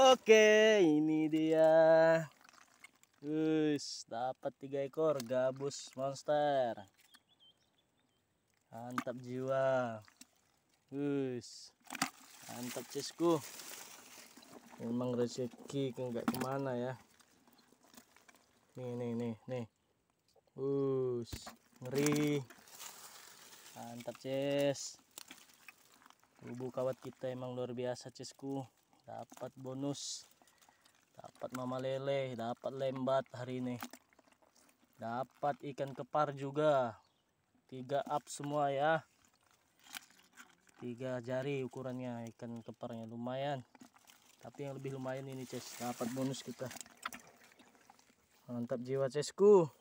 Oke, ini dia. Wih, dapat tiga ekor gabus monster. Mantap jiwa. Wih, Mantap cisku. Memang rezeki enggak kemana ya. Nih, nih, nih, nih. Wih, ngeri. Mantap, Cis. Tubuh kawat kita emang luar biasa, Cisku dapat bonus dapat mama lele dapat lembat hari ini dapat ikan kepar juga tiga up semua ya tiga jari ukurannya ikan keparnya lumayan tapi yang lebih lumayan ini Ces dapat bonus kita mantap jiwa Cesku